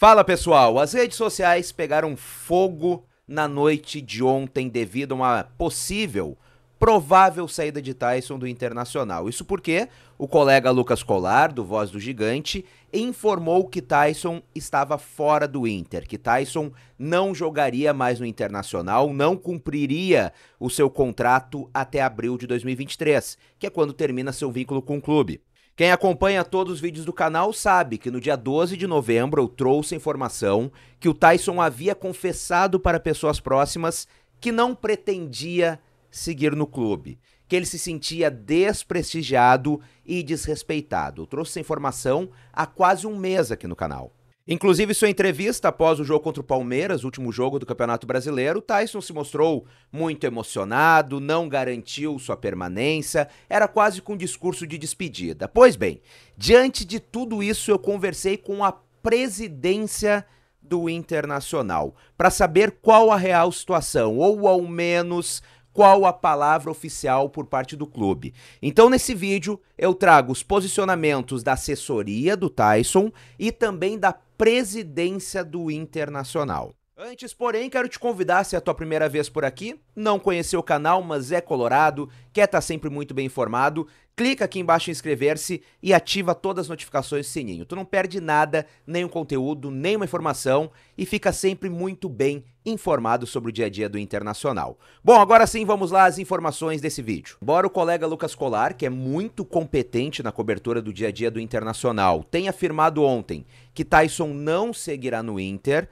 Fala pessoal, as redes sociais pegaram fogo na noite de ontem devido a uma possível, provável saída de Tyson do Internacional. Isso porque o colega Lucas Colar, do Voz do Gigante, informou que Tyson estava fora do Inter, que Tyson não jogaria mais no Internacional, não cumpriria o seu contrato até abril de 2023, que é quando termina seu vínculo com o clube. Quem acompanha todos os vídeos do canal sabe que no dia 12 de novembro eu trouxe informação que o Tyson havia confessado para pessoas próximas que não pretendia seguir no clube, que ele se sentia desprestigiado e desrespeitado. Eu trouxe essa informação há quase um mês aqui no canal. Inclusive, sua entrevista após o jogo contra o Palmeiras, último jogo do Campeonato Brasileiro, Tyson se mostrou muito emocionado, não garantiu sua permanência, era quase com um discurso de despedida. Pois bem, diante de tudo isso, eu conversei com a presidência do Internacional para saber qual a real situação, ou ao menos qual a palavra oficial por parte do clube. Então, nesse vídeo, eu trago os posicionamentos da assessoria do Tyson e também da presidência do Internacional. Antes, porém, quero te convidar, se é a tua primeira vez por aqui, não conheceu o canal, mas é colorado, quer estar tá sempre muito bem informado, clica aqui embaixo em inscrever-se e ativa todas as notificações do sininho. Tu não perde nada, nenhum conteúdo, nenhuma informação e fica sempre muito bem informado sobre o dia a dia do Internacional. Bom, agora sim vamos lá às informações desse vídeo. Embora o colega Lucas Colar, que é muito competente na cobertura do dia a dia do Internacional, tenha afirmado ontem que Tyson não seguirá no Inter,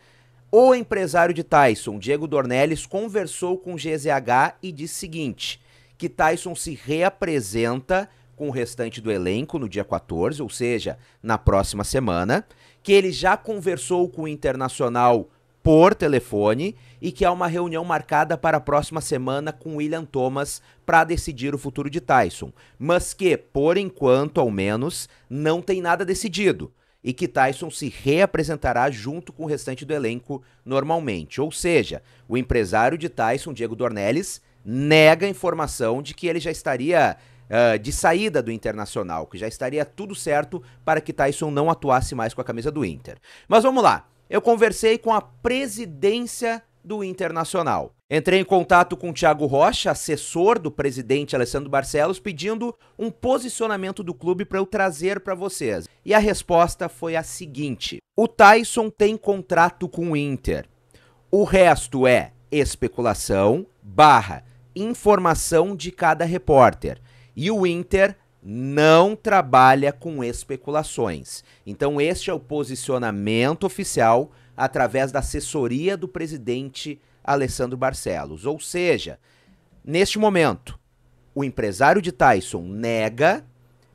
o empresário de Tyson, Diego Dornelles, conversou com o GZH e disse o seguinte: que Tyson se reapresenta com o restante do elenco no dia 14, ou seja, na próxima semana, que ele já conversou com o Internacional por telefone e que há uma reunião marcada para a próxima semana com William Thomas para decidir o futuro de Tyson, mas que, por enquanto, ao menos, não tem nada decidido e que Tyson se reapresentará junto com o restante do elenco normalmente. Ou seja, o empresário de Tyson, Diego Dornelles, nega a informação de que ele já estaria uh, de saída do Internacional, que já estaria tudo certo para que Tyson não atuasse mais com a camisa do Inter. Mas vamos lá, eu conversei com a presidência do Internacional. Entrei em contato com Thiago Rocha, assessor do presidente Alessandro Barcelos, pedindo um posicionamento do clube para eu trazer para vocês. E a resposta foi a seguinte: o Tyson tem contrato com o Inter. O resto é especulação barra informação de cada repórter. E o Inter não trabalha com especulações. Então, este é o posicionamento oficial através da assessoria do presidente Alessandro Barcelos. Ou seja, neste momento, o empresário de Tyson nega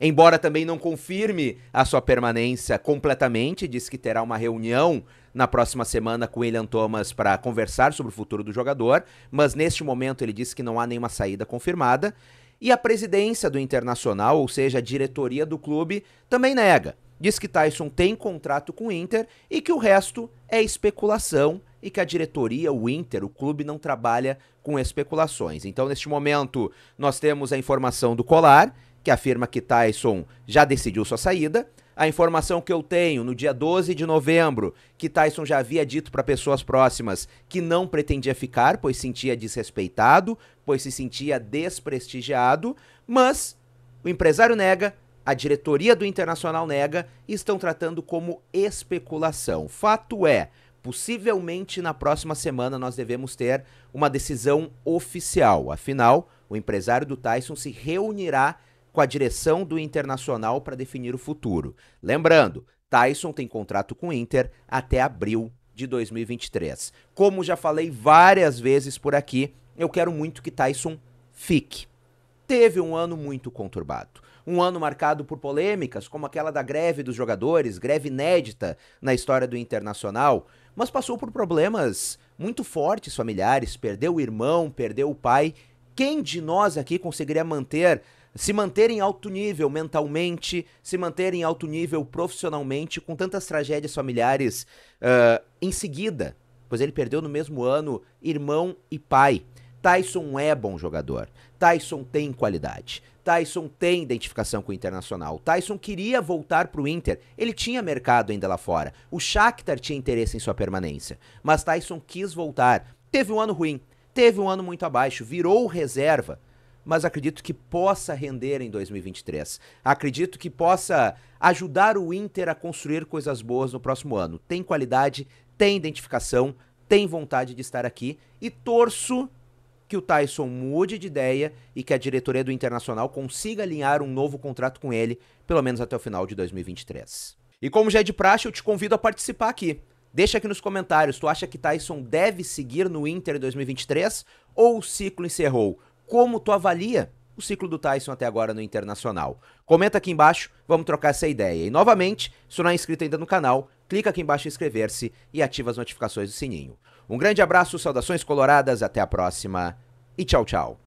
embora também não confirme a sua permanência completamente, diz que terá uma reunião na próxima semana com William Thomas para conversar sobre o futuro do jogador, mas neste momento ele disse que não há nenhuma saída confirmada. E a presidência do Internacional, ou seja, a diretoria do clube, também nega. Diz que Tyson tem contrato com o Inter e que o resto é especulação e que a diretoria, o Inter, o clube não trabalha com especulações. Então, neste momento, nós temos a informação do Colar que afirma que Tyson já decidiu sua saída. A informação que eu tenho no dia 12 de novembro, que Tyson já havia dito para pessoas próximas que não pretendia ficar, pois sentia desrespeitado, pois se sentia desprestigiado, mas o empresário nega, a diretoria do Internacional nega e estão tratando como especulação. Fato é, possivelmente na próxima semana nós devemos ter uma decisão oficial. Afinal, o empresário do Tyson se reunirá com a direção do Internacional para definir o futuro. Lembrando, Tyson tem contrato com o Inter até abril de 2023. Como já falei várias vezes por aqui, eu quero muito que Tyson fique. Teve um ano muito conturbado. Um ano marcado por polêmicas, como aquela da greve dos jogadores, greve inédita na história do Internacional, mas passou por problemas muito fortes familiares, perdeu o irmão, perdeu o pai. Quem de nós aqui conseguiria manter se manter em alto nível mentalmente, se manter em alto nível profissionalmente, com tantas tragédias familiares uh, em seguida, pois ele perdeu no mesmo ano irmão e pai. Tyson é bom jogador. Tyson tem qualidade. Tyson tem identificação com o Internacional. Tyson queria voltar para o Inter. Ele tinha mercado ainda lá fora. O Shakhtar tinha interesse em sua permanência. Mas Tyson quis voltar. Teve um ano ruim. Teve um ano muito abaixo. Virou reserva mas acredito que possa render em 2023. Acredito que possa ajudar o Inter a construir coisas boas no próximo ano. Tem qualidade, tem identificação, tem vontade de estar aqui e torço que o Tyson mude de ideia e que a diretoria do Internacional consiga alinhar um novo contrato com ele, pelo menos até o final de 2023. E como já é de praxe, eu te convido a participar aqui. Deixa aqui nos comentários, tu acha que Tyson deve seguir no Inter 2023 ou o ciclo encerrou? como tu avalia o ciclo do Tyson até agora no Internacional. Comenta aqui embaixo, vamos trocar essa ideia. E novamente, se não é inscrito ainda no canal, clica aqui embaixo em inscrever-se e ativa as notificações do sininho. Um grande abraço, saudações coloradas, até a próxima e tchau, tchau.